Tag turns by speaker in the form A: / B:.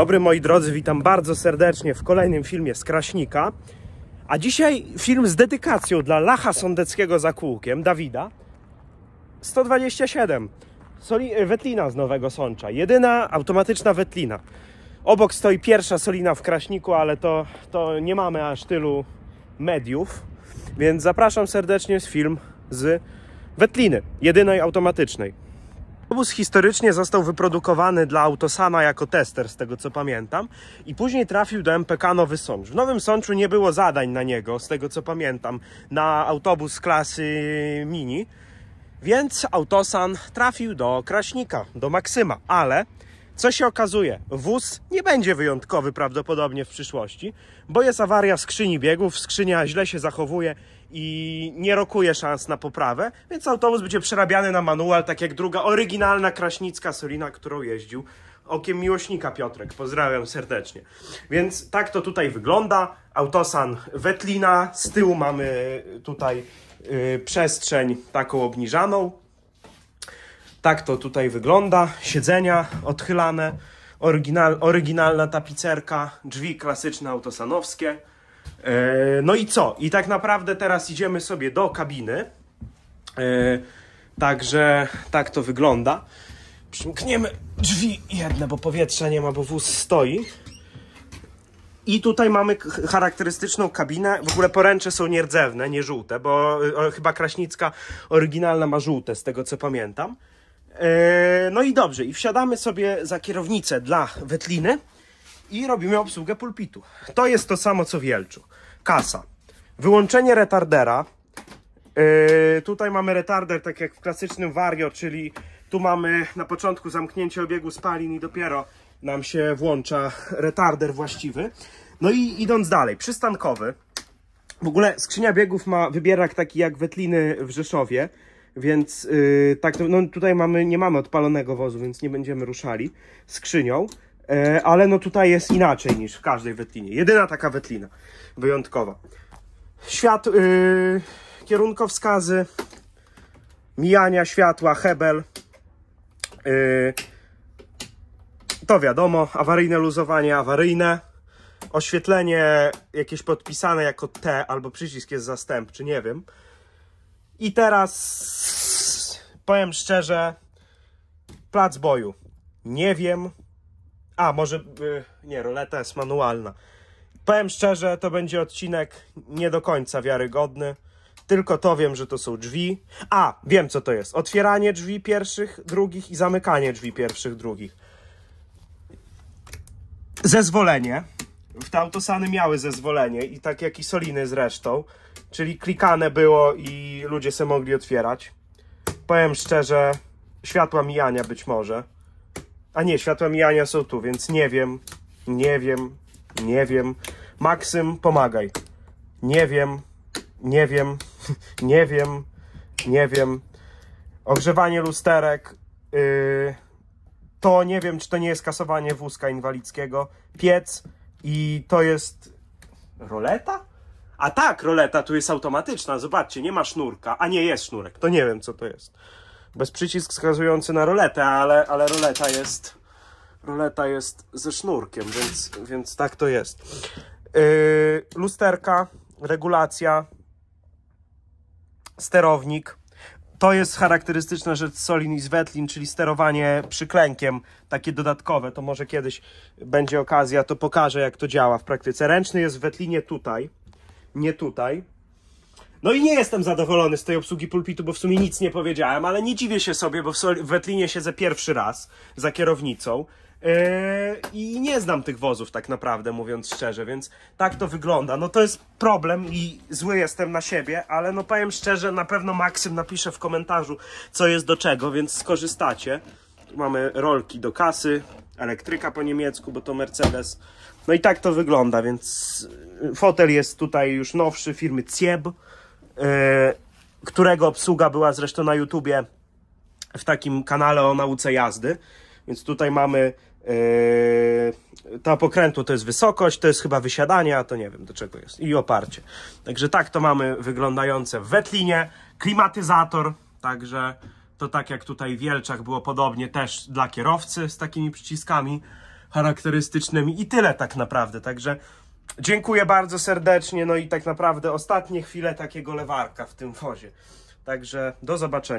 A: Dobry moi drodzy, witam bardzo serdecznie w kolejnym filmie z Kraśnika. A dzisiaj film z dedykacją dla Lacha Sądeckiego za kółkiem, Dawida. 127. Soli, e, wetlina z Nowego Sącza. Jedyna automatyczna wetlina. Obok stoi pierwsza solina w Kraśniku, ale to, to nie mamy aż tylu mediów. Więc zapraszam serdecznie z film z wetliny, jedynej automatycznej. Autobus historycznie został wyprodukowany dla Autosana jako tester, z tego co pamiętam, i później trafił do MPK Nowy Sącz. W Nowym Sączu nie było zadań na niego, z tego co pamiętam, na autobus klasy mini, więc Autosan trafił do Kraśnika, do Maksyma, ale co się okazuje? Wóz nie będzie wyjątkowy prawdopodobnie w przyszłości, bo jest awaria skrzyni biegów, skrzynia źle się zachowuje i nie rokuje szans na poprawę, więc autobus będzie przerabiany na manual, tak jak druga oryginalna kraśnicka Solina, którą jeździł okiem miłośnika Piotrek. Pozdrawiam serdecznie. Więc tak to tutaj wygląda. Autosan Wetlina, z tyłu mamy tutaj yy, przestrzeń taką obniżaną. Tak to tutaj wygląda. Siedzenia odchylane, oryginal, oryginalna tapicerka, drzwi klasyczne autosanowskie. E, no i co? I tak naprawdę teraz idziemy sobie do kabiny. E, także tak to wygląda. Przymkniemy drzwi jedne, bo powietrza nie ma, bo wóz stoi. I tutaj mamy charakterystyczną kabinę. W ogóle poręcze są nierdzewne, nie żółte, bo e, chyba Kraśnicka oryginalna ma żółte, z tego co pamiętam. E, no i dobrze, i wsiadamy sobie za kierownicę dla wetliny i robimy obsługę pulpitu. To jest to samo co w Jelczu. Kasa. Wyłączenie retardera. Yy, tutaj mamy retarder, tak jak w klasycznym Vario, czyli tu mamy na początku zamknięcie obiegu spalin i dopiero nam się włącza retarder właściwy. No i idąc dalej, przystankowy. W ogóle skrzynia biegów ma wybierak taki jak wetliny w Rzeszowie więc yy, tak, no, no tutaj mamy, nie mamy odpalonego wozu, więc nie będziemy ruszali skrzynią. Yy, ale no tutaj jest inaczej niż w każdej wetlinie. Jedyna taka wetlina wyjątkowa. Świat, yy, kierunkowskazy, mijania światła, hebel. Yy, to wiadomo, awaryjne luzowanie, awaryjne. Oświetlenie jakieś podpisane jako T albo przycisk jest zastępczy, nie wiem. I teraz powiem szczerze, plac boju. Nie wiem. A, może. Y, nie, roleta jest manualna. Powiem szczerze, to będzie odcinek nie do końca wiarygodny. Tylko to wiem, że to są drzwi. A, wiem co to jest. Otwieranie drzwi pierwszych, drugich i zamykanie drzwi pierwszych, drugich. Zezwolenie. W te autosany miały zezwolenie i tak jak i Soliny zresztą czyli klikane było i ludzie se mogli otwierać. Powiem szczerze, światła mijania być może. A nie, światła mijania są tu, więc nie wiem, nie wiem, nie wiem. Maksym, pomagaj. Nie wiem, nie wiem, nie wiem, nie wiem. Ogrzewanie lusterek. Yy, to nie wiem, czy to nie jest kasowanie wózka inwalidzkiego. Piec i to jest roleta? A tak, roleta tu jest automatyczna, zobaczcie, nie ma sznurka, a nie jest sznurek, to nie wiem co to jest. Bez przycisk wskazujący na roletę, ale, ale roleta jest roleta jest ze sznurkiem, więc, więc tak to jest. Yy, lusterka, regulacja, sterownik. To jest charakterystyczna rzecz Solin i Wetlin, czyli sterowanie przyklękiem, takie dodatkowe. To może kiedyś będzie okazja, to pokażę jak to działa w praktyce. Ręczny jest w Wetlinie tutaj nie tutaj. No i nie jestem zadowolony z tej obsługi pulpitu, bo w sumie nic nie powiedziałem, ale nie dziwię się sobie, bo w Wetlinie siedzę pierwszy raz za kierownicą. Yy, I nie znam tych wozów tak naprawdę, mówiąc szczerze, więc tak to wygląda. No to jest problem i zły jestem na siebie, ale no powiem szczerze, na pewno Maksym napisze w komentarzu, co jest do czego, więc skorzystacie. Tu mamy rolki do kasy, elektryka po niemiecku, bo to Mercedes. No i tak to wygląda, więc y, fotel jest tutaj już nowszy firmy Cieb, y, którego obsługa była zresztą na YouTubie w takim kanale o nauce jazdy. Więc tutaj mamy y, ta pokrętło to jest wysokość, to jest chyba wysiadanie, a to nie wiem do czego jest. I oparcie. Także tak to mamy wyglądające w wetlinie. Klimatyzator, także to tak jak tutaj w Wielczach było podobnie też dla kierowcy z takimi przyciskami charakterystycznymi i tyle tak naprawdę. Także dziękuję bardzo serdecznie. No i tak naprawdę ostatnie chwile takiego lewarka w tym wozie. Także do zobaczenia.